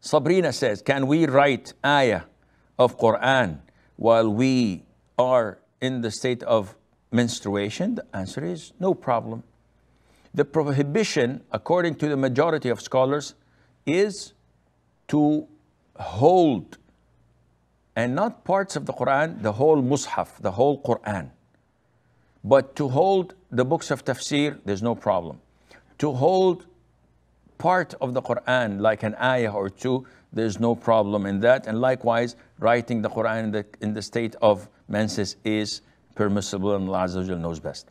Sabrina says, can we write ayah of Quran while we are in the state of menstruation? The answer is no problem. The prohibition, according to the majority of scholars, is to hold and not parts of the Quran, the whole Mus'haf, the whole Quran. But to hold the books of tafsir, there's no problem. To hold part of the Quran, like an ayah or two, there's no problem in that. And likewise, writing the Quran in the, in the state of menses is permissible and Allah knows best.